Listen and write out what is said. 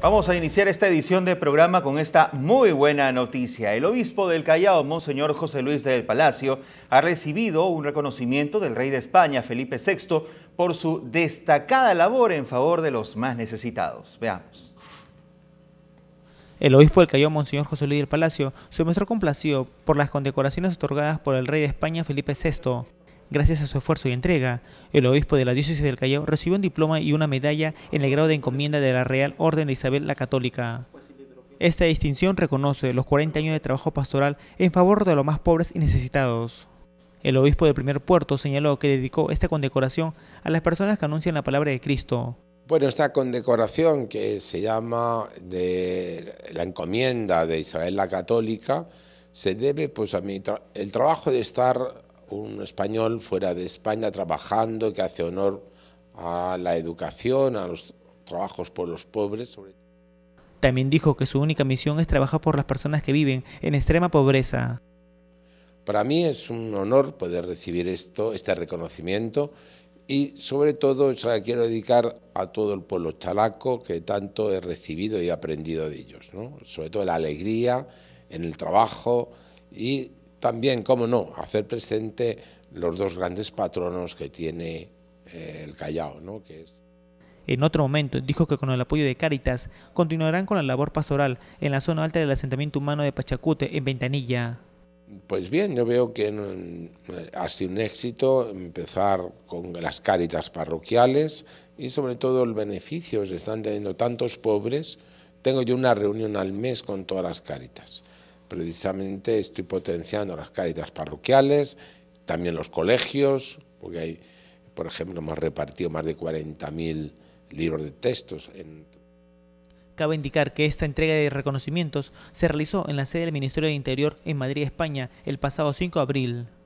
Vamos a iniciar esta edición de programa con esta muy buena noticia. El obispo del Callao, Monseñor José Luis del Palacio, ha recibido un reconocimiento del rey de España, Felipe VI, por su destacada labor en favor de los más necesitados. Veamos. El obispo del Callao, Monseñor José Luis del Palacio, se mostró complacido por las condecoraciones otorgadas por el rey de España, Felipe VI, Gracias a su esfuerzo y entrega, el obispo de la diócesis del Callao recibió un diploma y una medalla en el grado de encomienda de la Real Orden de Isabel la Católica. Esta distinción reconoce los 40 años de trabajo pastoral en favor de los más pobres y necesitados. El obispo del primer puerto señaló que dedicó esta condecoración a las personas que anuncian la palabra de Cristo. Bueno, esta condecoración que se llama la encomienda de Isabel la Católica se debe pues a mi el trabajo de estar un español fuera de España trabajando que hace honor a la educación, a los trabajos por los pobres. También dijo que su única misión es trabajar por las personas que viven en extrema pobreza. Para mí es un honor poder recibir esto, este reconocimiento y sobre todo quiero dedicar a todo el pueblo chalaco que tanto he recibido y aprendido de ellos, sobre todo la alegría en el trabajo y también, cómo no, hacer presente los dos grandes patronos que tiene eh, el Callao, ¿no? que es en otro momento dijo que con el apoyo de Cáritas continuarán con la labor pastoral en la zona alta del asentamiento humano de Pachacute, en Ventanilla. Pues bien, yo veo que ha sido un éxito empezar con las cáritas parroquiales y sobre todo los beneficios que están teniendo tantos pobres. Tengo yo una reunión al mes con todas las cáritas precisamente estoy potenciando las cáritas parroquiales, también los colegios, porque hay, por ejemplo, hemos repartido más de 40.000 libros de textos. Cabe indicar que esta entrega de reconocimientos se realizó en la sede del Ministerio de Interior en Madrid, España, el pasado 5 de abril.